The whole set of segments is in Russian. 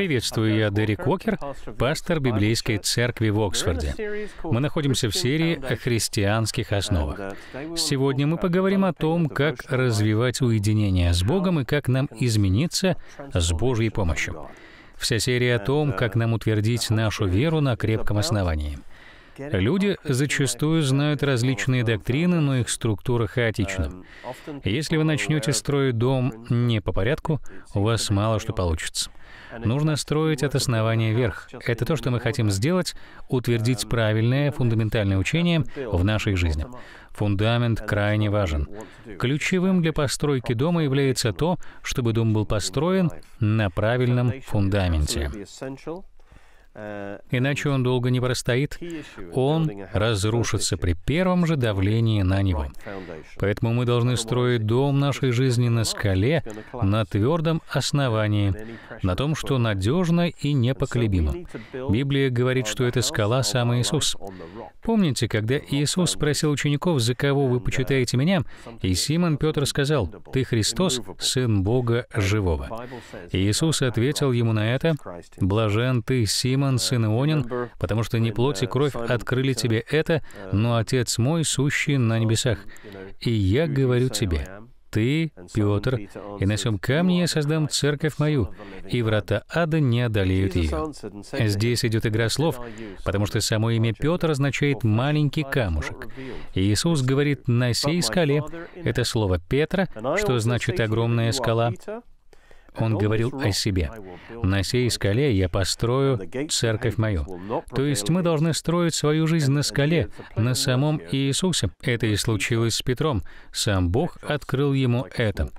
Приветствую, я Дерек Уокер, пастор библейской церкви в Оксфорде. Мы находимся в серии о христианских основах. Сегодня мы поговорим о том, как развивать уединение с Богом и как нам измениться с Божьей помощью. Вся серия о том, как нам утвердить нашу веру на крепком основании — Люди зачастую знают различные доктрины, но их структура хаотична. Если вы начнете строить дом не по порядку, у вас мало что получится. Нужно строить от основания вверх. Это то, что мы хотим сделать, утвердить правильное фундаментальное учение в нашей жизни. Фундамент крайне важен. Ключевым для постройки дома является то, чтобы дом был построен на правильном фундаменте. Э, Иначе он долго не простоит. Он разрушится при первом же давлении на него. Поэтому мы должны строить дом нашей жизни на скале, на твердом основании, на том, что надежно и непоколебимо. Библия говорит, что эта скала — сам Иисус. Помните, когда Иисус спросил учеников, за кого вы uh, почитаете меня, и Симон Петр сказал, «Ты Христос, Сын Бога Живого». Иисус ответил ему на это, «Блажен ты, Симон, Симон, сын Ионин, потому что не плоть и кровь открыли тебе это, но Отец мой, сущий на небесах. И я говорю тебе, ты, Петр, и на сем камне я создам церковь мою, и врата ада не одолеют ее». Здесь идет игра слов, потому что само имя Петр означает «маленький камушек». И Иисус говорит «на сей скале» — это слово «Петра», что значит «огромная скала», он говорил о себе. «На сей скале я построю церковь мою». То есть мы должны строить свою жизнь на скале, на самом Иисусе. Это и случилось с Петром. Сам Бог открыл ему это.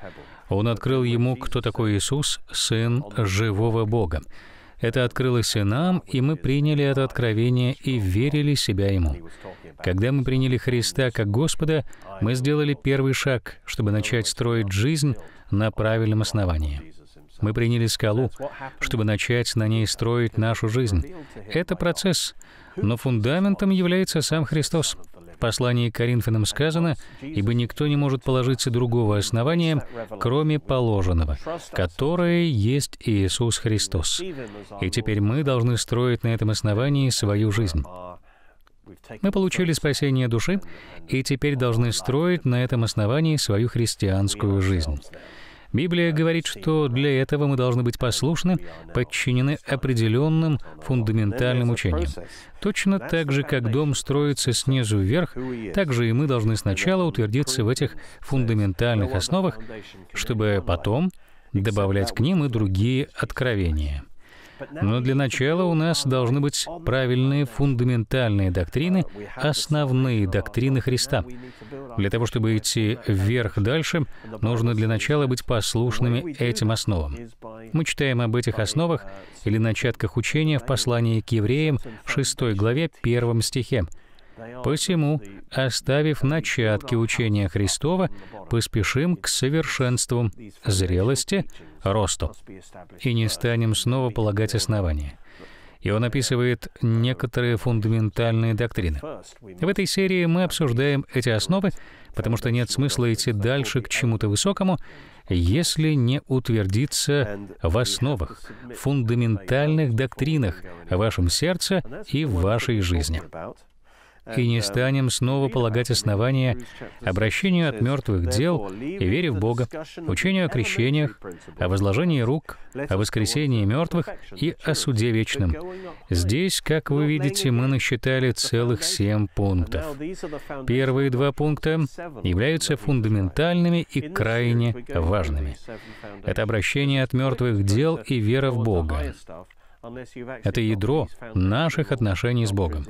Он открыл ему, кто такой Иисус, Сын живого Бога. Это открылось и нам, и мы приняли это откровение и верили себя Ему. Когда мы приняли Христа как Господа, мы сделали первый шаг, чтобы начать строить жизнь на правильном основании. Мы приняли скалу, чтобы начать на ней строить нашу жизнь. Это процесс, но фундаментом является сам Христос. В послании к Коринфянам сказано, «Ибо никто не может положиться другого основания, кроме положенного, которое есть Иисус Христос». И теперь мы должны строить на этом основании свою жизнь. Мы получили спасение души и теперь должны строить на этом основании свою христианскую жизнь. Библия говорит, что для этого мы должны быть послушны, подчинены определенным фундаментальным учениям. Точно так же, как дом строится снизу вверх, так же и мы должны сначала утвердиться в этих фундаментальных основах, чтобы потом добавлять к ним и другие откровения. Но для начала у нас должны быть правильные фундаментальные доктрины, основные доктрины Христа. Для того, чтобы идти вверх дальше, нужно для начала быть послушными этим основам. Мы читаем об этих основах или начатках учения в послании к евреям 6 главе 1 стихе. «Посему, оставив начатки учения Христова, поспешим к совершенству, зрелости, росту, и не станем снова полагать основания. И он описывает некоторые фундаментальные доктрины. В этой серии мы обсуждаем эти основы, потому что нет смысла идти дальше к чему-то высокому, если не утвердиться в основах, фундаментальных доктринах в вашем сердце и в вашей жизни и не станем снова полагать основания обращению от мертвых дел и вере в Бога, учению о крещениях, о возложении рук, о воскресении мертвых и о суде вечном. Здесь, как вы видите, мы насчитали целых семь пунктов. Первые два пункта являются фундаментальными и крайне важными. Это обращение от мертвых дел и вера в Бога. Это ядро наших отношений с Богом.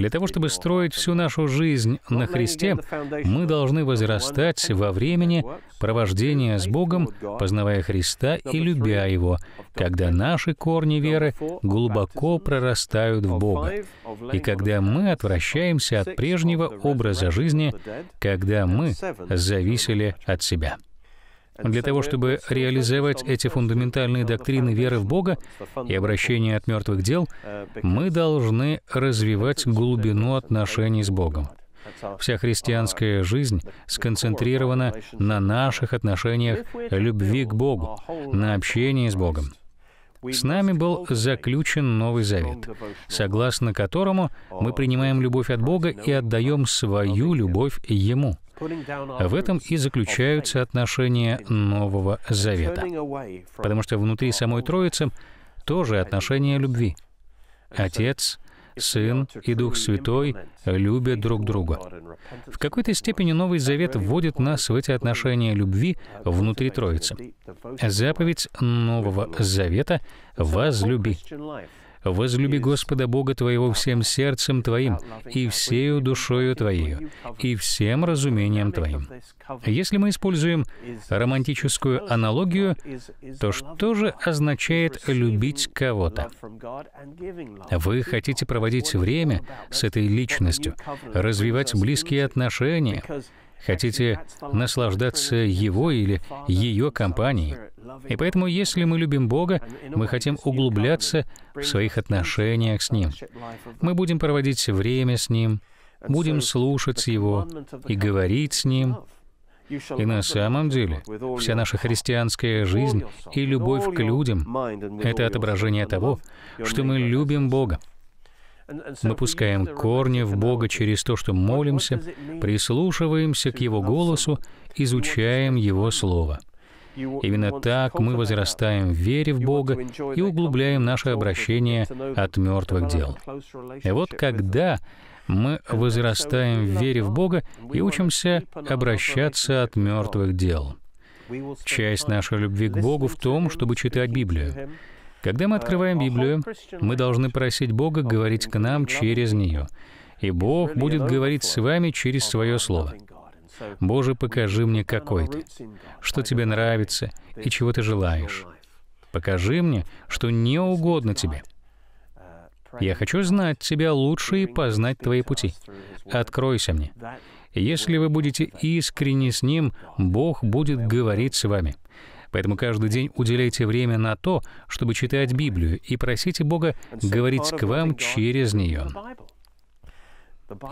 Для того, чтобы строить всю нашу жизнь на Христе, мы должны возрастать во времени провождения с Богом, познавая Христа и любя Его, когда наши корни веры глубоко прорастают в Бога, и когда мы отвращаемся от прежнего образа жизни, когда мы зависели от себя. Для того, чтобы реализовать эти фундаментальные доктрины веры в Бога и обращения от мертвых дел, мы должны развивать глубину отношений с Богом. Вся христианская жизнь сконцентрирована на наших отношениях любви к Богу, на общении с Богом. С нами был заключен Новый Завет, согласно которому мы принимаем любовь от Бога и отдаем свою любовь Ему. В этом и заключаются отношения Нового Завета. Потому что внутри самой Троицы тоже отношения любви. Отец, Сын и Дух Святой любят друг друга. В какой-то степени Новый Завет вводит нас в эти отношения любви внутри Троицы. Заповедь Нового Завета — «возлюби» возлюби Господа Бога твоего всем сердцем твоим, и всею душою твоею, и всем разумением твоим». Если мы используем романтическую аналогию, то что же означает любить кого-то? Вы хотите проводить время с этой личностью, развивать близкие отношения, хотите наслаждаться его или ее компанией. И поэтому, если мы любим Бога, мы хотим углубляться в своих отношениях с Ним. Мы будем проводить время с Ним, будем слушать Его и говорить с Ним. И на самом деле, вся наша христианская жизнь и любовь к людям — это отображение того, что мы любим Бога, мы пускаем корни в Бога через то, что молимся, прислушиваемся к Его голосу, изучаем Его Слово. Именно так мы возрастаем в вере в Бога и углубляем наше обращение от мертвых дел. И вот когда мы возрастаем в вере в Бога и учимся обращаться от мертвых дел. Часть нашей любви к Богу в том, чтобы читать Библию. Когда мы открываем а, Библию, а мы должны просить Бога говорить к нам через нее. И Бог будет говорить с вами через свое слово. «Боже, покажи мне, какой ты, что тебе нравится и чего ты желаешь. Покажи мне, что не угодно тебе. Я хочу знать тебя лучше и познать твои пути. Откройся мне». Если вы будете искренни с Ним, Бог будет говорить с вами — Поэтому каждый день уделяйте время на то, чтобы читать Библию, и просите Бога говорить к вам через нее.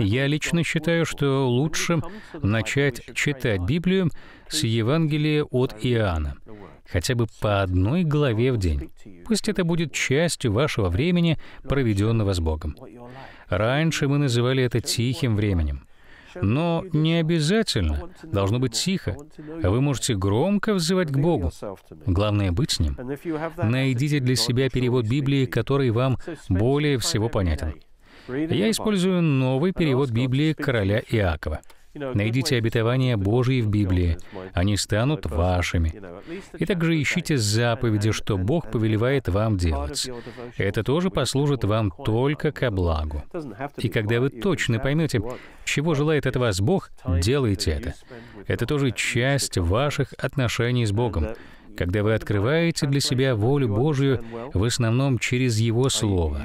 Я лично считаю, что лучше начать читать Библию с Евангелия от Иоанна, хотя бы по одной главе в день. Пусть это будет частью вашего времени, проведенного с Богом. Раньше мы называли это тихим временем. Но не обязательно. Должно быть тихо. Вы можете громко взывать к Богу. Главное — быть с Ним. Найдите для себя перевод Библии, который вам более всего понятен. Я использую новый перевод Библии короля Иакова. Найдите обетования Божьи в Библии, они станут вашими. И также ищите заповеди, что Бог повелевает вам делать. Это тоже послужит вам только ко благу. И когда вы точно поймете, чего желает от вас Бог, делайте это. Это тоже часть ваших отношений с Богом. Когда вы открываете для себя волю Божью, в основном через Его Слово,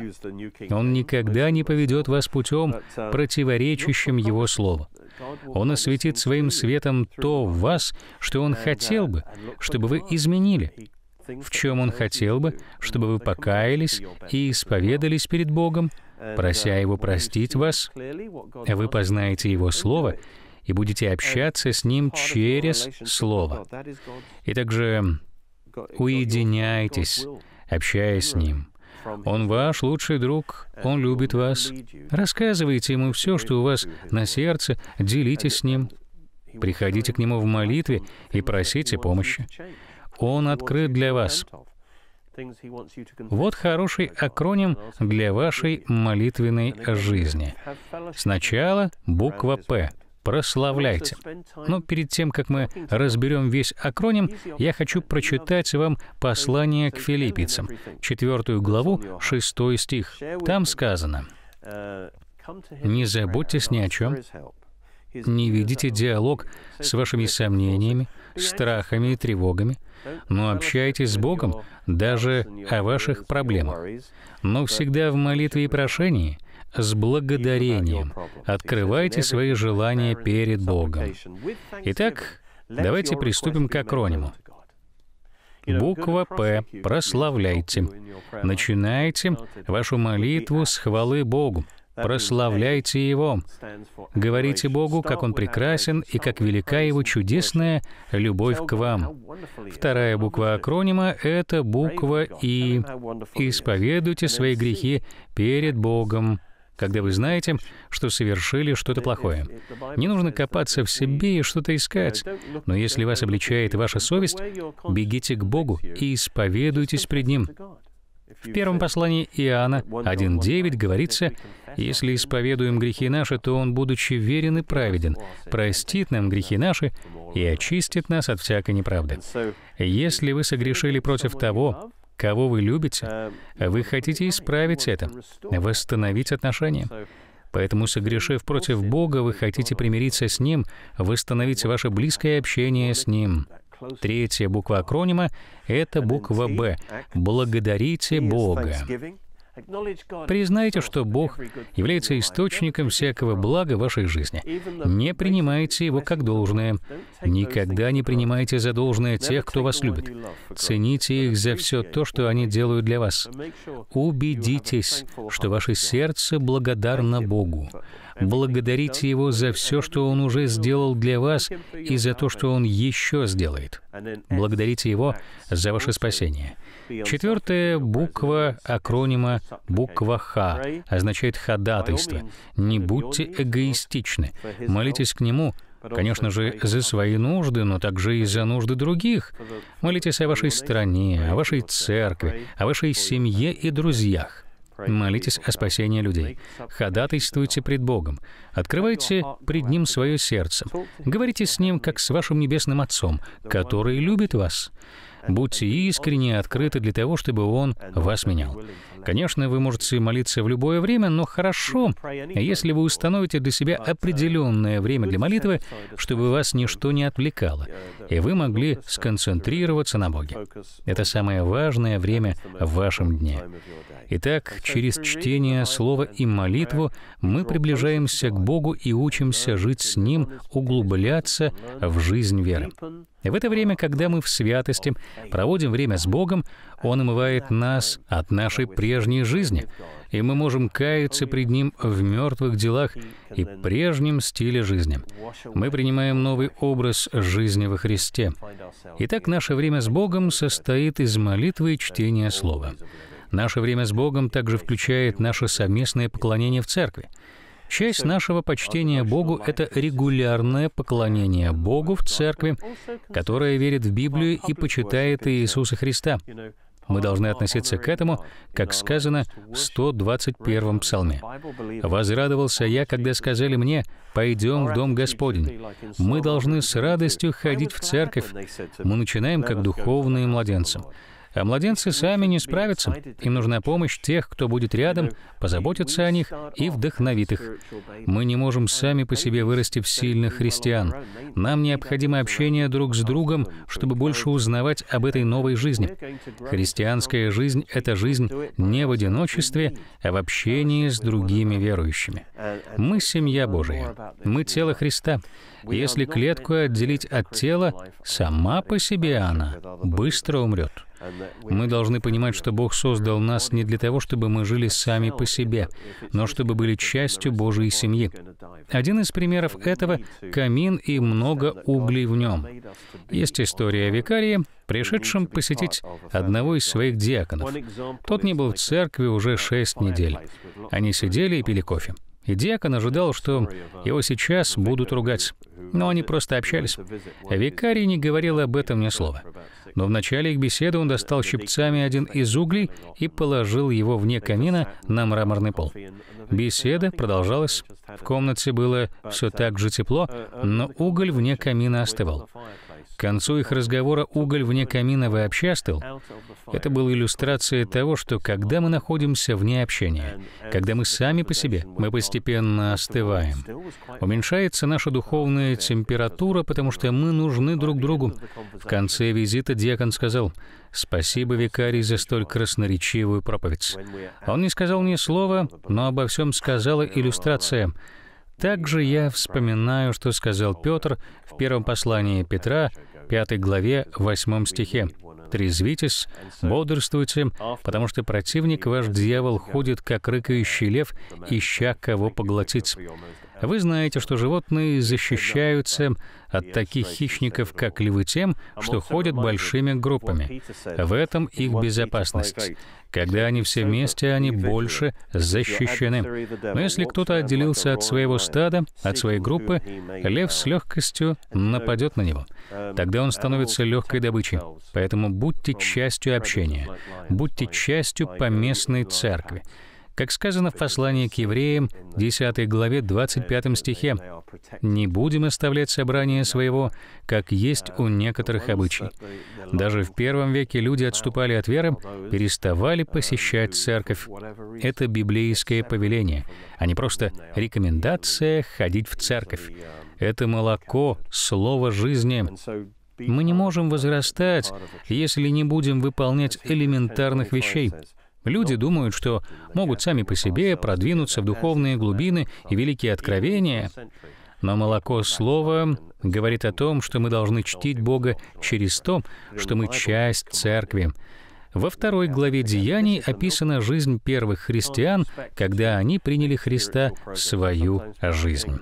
Он никогда не поведет вас путем, противоречащим Его Слову. Он осветит своим светом то в вас, что Он хотел бы, чтобы вы изменили, в чем Он хотел бы, чтобы вы покаялись и исповедались перед Богом, прося Его простить вас, вы познаете Его Слово и будете общаться с Ним через Слово. И также уединяйтесь, общаясь с Ним. Он ваш лучший друг, он любит вас. Рассказывайте ему все, что у вас на сердце, делитесь с ним. Приходите к нему в молитве и просите помощи. Он открыт для вас. Вот хороший акроним для вашей молитвенной жизни. Сначала буква «П» прославляйте. Но перед тем, как мы разберем весь акроним, я хочу прочитать вам послание к филиппийцам, 4 главу, 6 стих. Там сказано, «Не заботьтесь ни о чем, не ведите диалог с вашими сомнениями, страхами и тревогами, но общайтесь с Богом даже о ваших проблемах. Но всегда в молитве и прошении с благодарением открывайте свои желания перед Богом. Итак, давайте приступим к акрониму. Буква «П» — прославляйте. Начинайте вашу молитву с хвалы Богу. Прославляйте Его. Говорите Богу, как Он прекрасен и как велика Его чудесная любовь к вам. Вторая буква акронима — это буква «И». Исповедуйте свои грехи перед Богом когда вы знаете, что совершили что-то плохое. Не нужно копаться в себе и что-то искать. Но если вас обличает ваша совесть, бегите к Богу и исповедуйтесь пред Ним. В первом послании Иоанна 1.9 говорится, «Если исповедуем грехи наши, то Он, будучи верен и праведен, простит нам грехи наши и очистит нас от всякой неправды». Если вы согрешили против того, кого вы любите, эм, вы хотите исправить это, восстановить отношения. Поэтому, согрешив против Бога, вы хотите примириться с Ним, восстановить ваше близкое общение с Ним. Третья буква акронима — это буква «Б». «Благодарите Бога». Признайте, что Бог является источником всякого блага вашей жизни. Не принимайте его как должное. Никогда не принимайте за должное тех, кто вас любит. Цените их за все то, что они делают для вас. Убедитесь, что ваше сердце благодарно Богу. Благодарите Его за все, что Он уже сделал для вас и за то, что Он еще сделает. Благодарите Его за ваше спасение. Четвертая буква акронима буква «Х» означает «ходатайство». Не будьте эгоистичны. Молитесь к Нему, Конечно же, за свои нужды, но также и за нужды других. Молитесь о вашей стране, о вашей церкви, о вашей семье и друзьях молитесь о спасении людей, ходатайствуйте пред Богом, открывайте пред Ним свое сердце, говорите с Ним, как с вашим Небесным Отцом, который любит вас. Будьте искренни и открыты для того, чтобы Он вас менял. Конечно, вы можете молиться в любое время, но хорошо, если вы установите для себя определенное время для молитвы, чтобы вас ничто не отвлекало, и вы могли сконцентрироваться на Боге. Это самое важное время в вашем дне. Итак, через чтение Слова и молитву мы приближаемся к Богу и учимся жить с Ним, углубляться в жизнь веры. И в это время, когда мы в святости проводим время с Богом, Он омывает нас от нашей прежней жизни, и мы можем каяться пред Ним в мертвых делах и прежнем стиле жизни. Мы принимаем новый образ жизни во Христе. Итак, наше время с Богом состоит из молитвы и чтения Слова. Наше время с Богом также включает наше совместное поклонение в церкви. Часть нашего почтения Богу — это регулярное поклонение Богу в церкви, которая верит в Библию и почитает Иисуса Христа. Мы должны относиться к этому, как сказано в 121-м псалме. «Возрадовался я, когда сказали мне, «Пойдем в Дом Господень». Мы должны с радостью ходить в церковь. Мы начинаем как духовные младенцы. А младенцы сами не справятся. Им нужна помощь тех, кто будет рядом, позаботится о них и вдохновит их. Мы не можем сами по себе вырасти в сильных христиан. Нам необходимо общение друг с другом, чтобы больше узнавать об этой новой жизни. Христианская жизнь — это жизнь не в одиночестве, а в общении с другими верующими. Мы — семья Божия. Мы — тело Христа. Если клетку отделить от тела, сама по себе она быстро умрет. Мы должны понимать, что Бог создал нас не для того, чтобы мы жили сами по себе, но чтобы были частью Божьей семьи. Один из примеров этого — камин и много углей в нем. Есть история о викарии, пришедшем посетить одного из своих диаконов. Тот не был в церкви уже шесть недель. Они сидели и пили кофе. И диакон ожидал, что его сейчас будут ругать. Но они просто общались. Викарий не говорил об этом ни слова. Но в начале их беседы он достал щипцами один из углей и положил его вне камина на мраморный пол. Беседа продолжалась. В комнате было все так же тепло, но уголь вне камина остывал концу их разговора уголь вне камина вы общастал, это была иллюстрация того, что когда мы находимся вне общения, когда мы сами по себе, мы постепенно остываем. Уменьшается наша духовная температура, потому что мы нужны друг другу. В конце визита диакон сказал, «Спасибо, викарий, за столь красноречивую проповедь». Он не сказал ни слова, но обо всем сказала иллюстрация. Также я вспоминаю, что сказал Петр в первом послании Петра, 5 главе 8 стихе трезвитесь, бодрствуйте, потому что противник, ваш дьявол, ходит, как рыкающий лев, ища кого поглотить. Вы знаете, что животные защищаются от таких хищников, как львы, тем, что ходят большими группами. В этом их безопасность. Когда они все вместе, они больше защищены. Но если кто-то отделился от своего стада, от своей группы, лев с легкостью нападет на него. Тогда он становится легкой добычей. Поэтому будьте частью общения, будьте частью поместной церкви. Как сказано в послании к евреям, 10 главе 25 стихе, «Не будем оставлять собрание своего, как есть у некоторых обычай». Даже в первом веке люди отступали от веры, переставали посещать церковь. Это библейское повеление, а не просто рекомендация ходить в церковь. Um, Это молоко, слово жизни. Мы не можем возрастать, если не будем выполнять элементарных вещей. Люди думают, что могут сами по себе продвинуться в духовные глубины и великие откровения, но молоко слова говорит о том, что мы должны чтить Бога через то, что мы часть церкви. Во второй главе Деяний описана жизнь первых христиан, когда они приняли Христа в свою жизнь.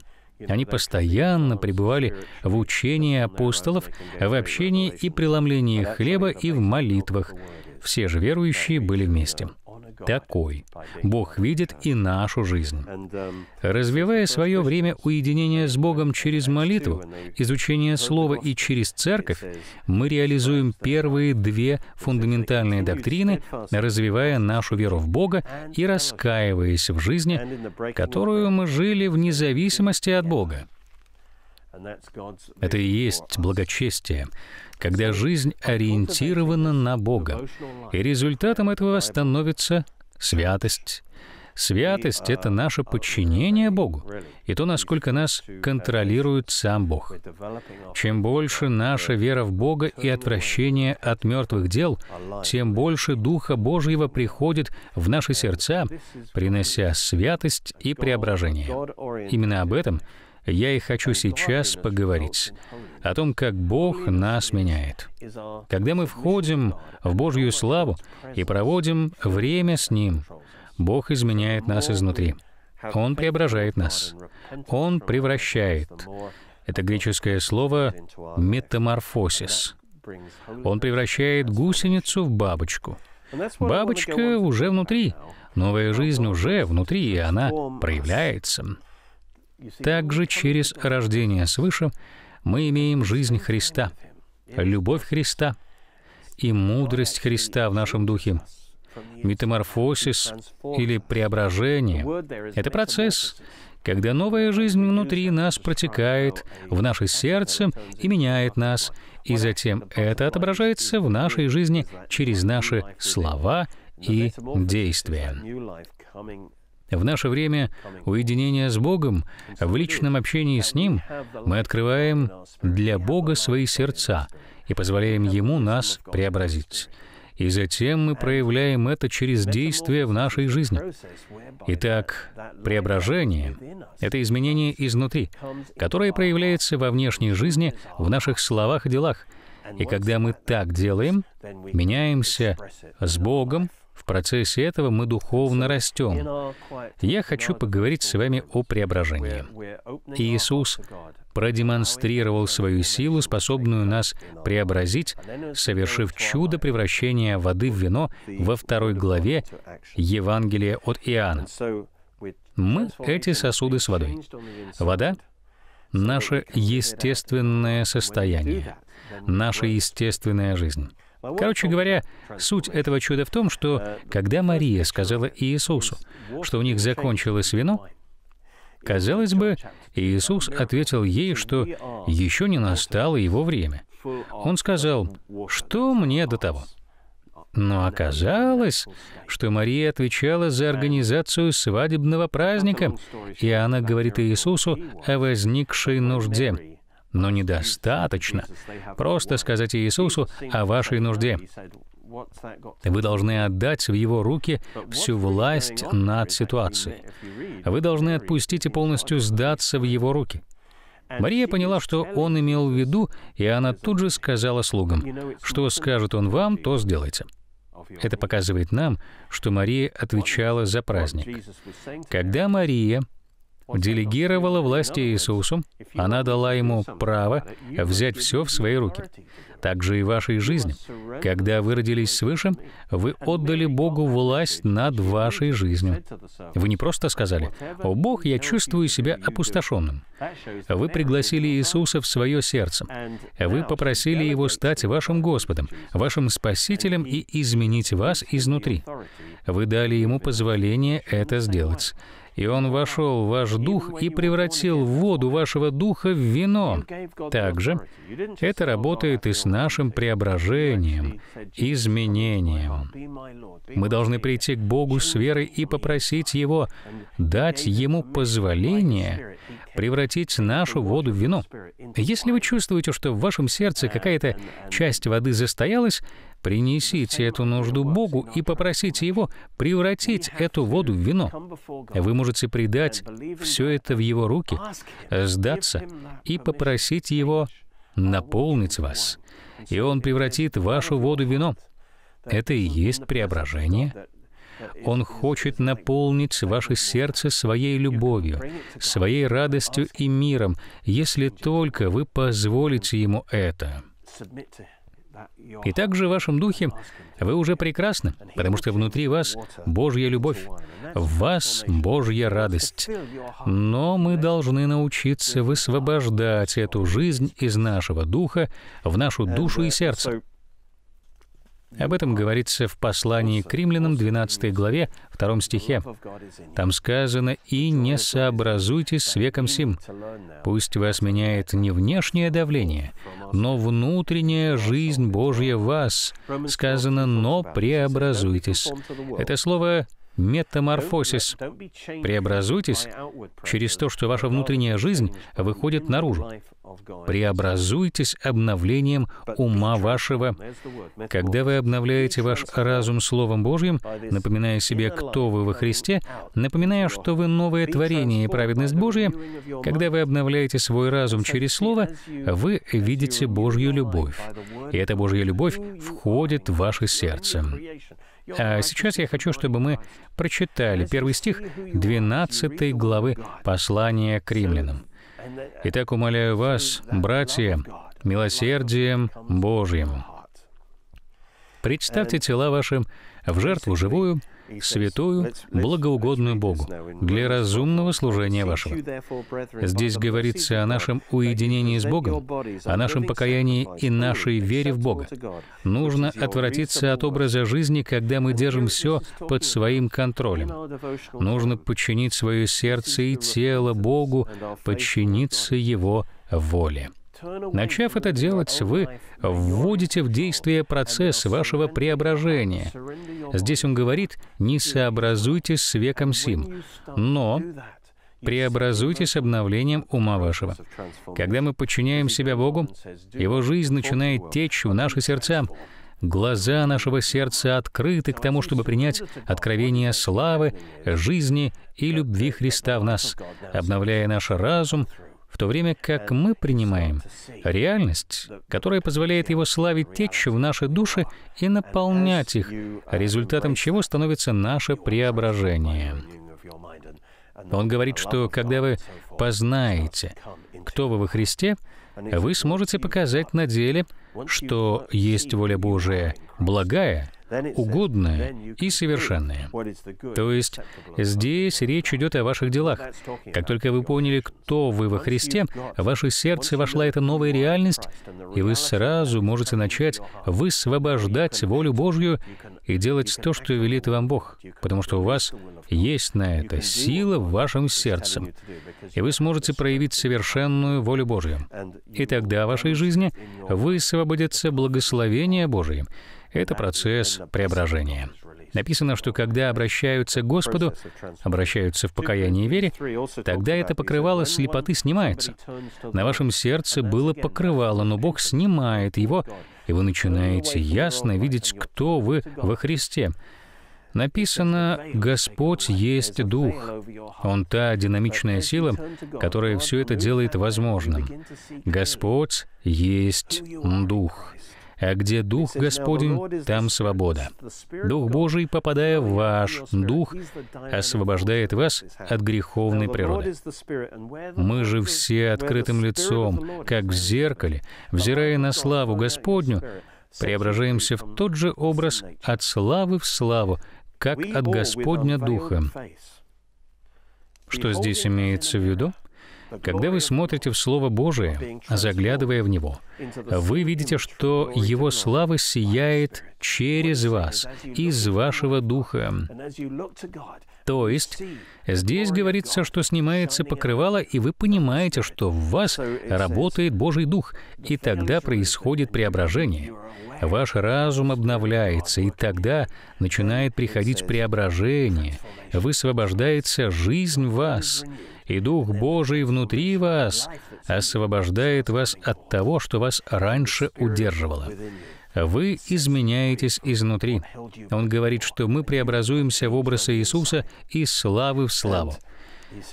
Они постоянно пребывали в учении апостолов, в общении и преломлении хлеба и в молитвах. Все же верующие были вместе такой. Бог видит и нашу жизнь. Развивая свое время уединения с Богом через молитву, изучение Слова и через церковь, мы реализуем первые две фундаментальные доктрины, развивая нашу веру в Бога и раскаиваясь в жизни, которую мы жили вне зависимости от Бога. Это и есть благочестие, когда жизнь ориентирована на Бога, и результатом этого становится святость. Святость — это наше подчинение Богу и то, насколько нас контролирует сам Бог. Чем больше наша вера в Бога и отвращение от мертвых дел, тем больше Духа Божьего приходит в наши сердца, принося святость и преображение. Именно об этом — я и хочу сейчас поговорить о том, как Бог нас меняет. Когда мы входим в Божью славу и проводим время с Ним, Бог изменяет нас изнутри. Он преображает нас. Он превращает. Это греческое слово «метаморфосис». Он превращает гусеницу в бабочку. Бабочка уже внутри. Новая жизнь уже внутри, и она проявляется. Также через рождение свыше мы имеем жизнь Христа, любовь Христа и мудрость Христа в нашем духе. Метаморфосис или преображение — это процесс, когда новая жизнь внутри нас протекает в наше сердце и меняет нас, и затем это отображается в нашей жизни через наши слова и действия. В наше время уединения с Богом, в личном общении с Ним, мы открываем для Бога свои сердца и позволяем Ему нас преобразить. И затем мы проявляем это через действия в нашей жизни. Итак, преображение — это изменение изнутри, которое проявляется во внешней жизни, в наших словах и делах. И когда мы так делаем, меняемся с Богом, в процессе этого мы духовно растем. Я хочу поговорить с вами о преображении. Иисус продемонстрировал свою силу, способную нас преобразить, совершив чудо превращения воды в вино во второй главе Евангелия от Иоанна. Мы — эти сосуды с водой. Вода — наше естественное состояние, наша естественная жизнь. Короче говоря, суть этого чуда в том, что когда Мария сказала Иисусу, что у них закончилось вино, казалось бы, Иисус ответил ей, что еще не настало его время. Он сказал, «Что мне до того?» Но оказалось, что Мария отвечала за организацию свадебного праздника, и она говорит Иисусу о возникшей нужде. Но недостаточно просто сказать Иисусу о вашей нужде. Вы должны отдать в Его руки всю власть над ситуацией. Вы должны отпустить и полностью сдаться в Его руки. Мария поняла, что он имел в виду, и она тут же сказала слугам, «Что скажет он вам, то сделайте». Это показывает нам, что Мария отвечала за праздник. Когда Мария делегировала власти Иисусу, она дала ему право взять все в свои руки. Так же и вашей жизни. Когда вы родились свыше, вы отдали Богу власть над вашей жизнью. Вы не просто сказали, «О Бог, я чувствую себя опустошенным». Вы пригласили Иисуса в свое сердце. Вы попросили Его стать вашим Господом, вашим Спасителем и изменить вас изнутри. Вы дали Ему позволение это сделать. И он вошел в ваш дух и превратил воду вашего духа в вино. Также это работает и с нашим преображением, изменением. Мы должны прийти к Богу с верой и попросить Его дать Ему позволение превратить нашу воду в вино. Если вы чувствуете, что в вашем сердце какая-то часть воды застоялась, Принесите эту нужду Богу и попросите Его превратить эту воду в вино. Вы можете предать все это в Его руки, сдаться и попросить Его наполнить вас. И Он превратит вашу воду в вино. Это и есть преображение. Он хочет наполнить ваше сердце своей любовью, своей радостью и миром, если только вы позволите Ему это. И также в вашем духе вы уже прекрасны, потому что внутри вас Божья любовь, в вас Божья радость. Но мы должны научиться высвобождать эту жизнь из нашего духа в нашу душу и сердце. Об этом говорится в послании к римлянам 12 главе 2 стихе. Там сказано «И не сообразуйтесь с веком сим». Пусть вас меняет не внешнее давление, но внутренняя жизнь Божья в вас. Сказано «но преобразуйтесь». Это слово Метаморфосис. Преобразуйтесь через то, что ваша внутренняя жизнь выходит наружу. Преобразуйтесь обновлением ума вашего. Когда вы обновляете ваш разум Словом Божьим, напоминая себе, кто вы во Христе, напоминая, что вы новое творение и праведность Божья, когда вы обновляете свой разум через Слово, вы видите Божью любовь. И эта Божья любовь входит в ваше сердце. А сейчас я хочу, чтобы мы прочитали первый стих 12 главы послания к римлянам. «Итак, умоляю вас, братья, милосердием Божьим, представьте тела ваши в жертву живую, святую, благоугодную Богу, для разумного служения вашего. Здесь говорится о нашем уединении с Богом, о нашем покаянии и нашей вере в Бога. Нужно отвратиться от образа жизни, когда мы держим все под своим контролем. Нужно подчинить свое сердце и тело Богу, подчиниться Его воле. Начав это делать, вы вводите в действие процесс вашего преображения. Здесь он говорит, не сообразуйтесь с веком сим, но преобразуйтесь обновлением ума вашего. Когда мы подчиняем себя Богу, Его жизнь начинает течь в наши сердца, Глаза нашего сердца открыты к тому, чтобы принять откровение славы, жизни и любви Христа в нас, обновляя наш разум, в то время как мы принимаем реальность, которая позволяет его славить течь в наши души и наполнять их, результатом чего становится наше преображение. Он говорит, что когда вы познаете, кто вы во Христе, вы сможете показать на деле, что есть воля Божия благая, угодное и совершенное. То есть здесь речь идет о ваших делах. Как только вы поняли, кто вы во Христе, в ваше сердце вошла эта новая реальность, и вы сразу можете начать высвобождать волю Божью и делать то, что велит вам Бог, потому что у вас есть на это сила в вашем сердце, и вы сможете проявить совершенную волю Божью. И тогда в вашей жизни высвободится благословение Божие, это процесс преображения. Написано, что когда обращаются к Господу, обращаются в покаянии и вере, тогда это покрывало слепоты снимается. На вашем сердце было покрывало, но Бог снимает его, и вы начинаете ясно видеть, кто вы во Христе. Написано, Господь есть Дух. Он та динамичная сила, которая все это делает возможным. Господь есть Дух а где Дух Господень, там свобода. Дух Божий, попадая в ваш Дух, освобождает вас от греховной природы. Мы же все открытым лицом, как в зеркале, взирая на славу Господню, преображаемся в тот же образ от славы в славу, как от Господня Духа. Что здесь имеется в виду? Когда вы смотрите в Слово Божие, заглядывая в него, вы видите, что Его слава сияет через вас, из вашего духа. То есть, здесь говорится, что снимается покрывало, и вы понимаете, что в вас работает Божий Дух, и тогда происходит преображение. Ваш разум обновляется, и тогда начинает приходить преображение, высвобождается жизнь в вас, и Дух Божий внутри вас освобождает вас от того, что вас раньше удерживало. Вы изменяетесь изнутри. Он говорит, что мы преобразуемся в образ Иисуса из славы в славу.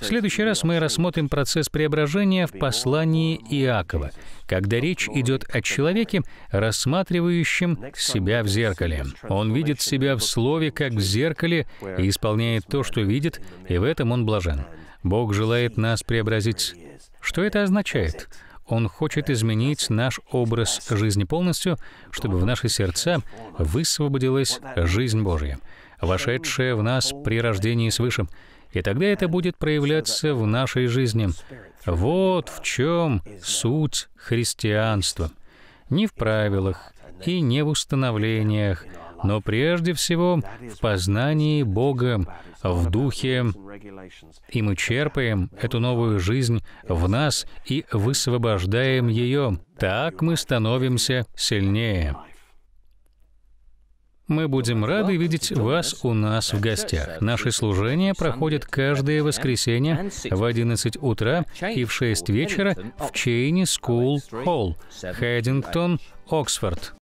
В следующий раз мы рассмотрим процесс преображения в послании Иакова, когда речь идет о человеке, рассматривающем себя в зеркале. Он видит себя в слове, как в зеркале, и исполняет то, что видит, и в этом он блажен. Бог желает нас преобразить. Что это означает? Он хочет изменить наш образ жизни полностью, чтобы в наши сердца высвободилась жизнь Божья, вошедшая в нас при рождении свыше. И тогда это будет проявляться в нашей жизни. Вот в чем суть христианства. Не в правилах и не в установлениях, но прежде всего в познании Бога в Духе, и мы черпаем эту новую жизнь в нас и высвобождаем ее. Так мы становимся сильнее. Мы будем рады видеть вас у нас в гостях. Наши служения проходят каждое воскресенье в 11 утра и в 6 вечера в Чейни Скул Холл, Хэддингтон, Оксфорд.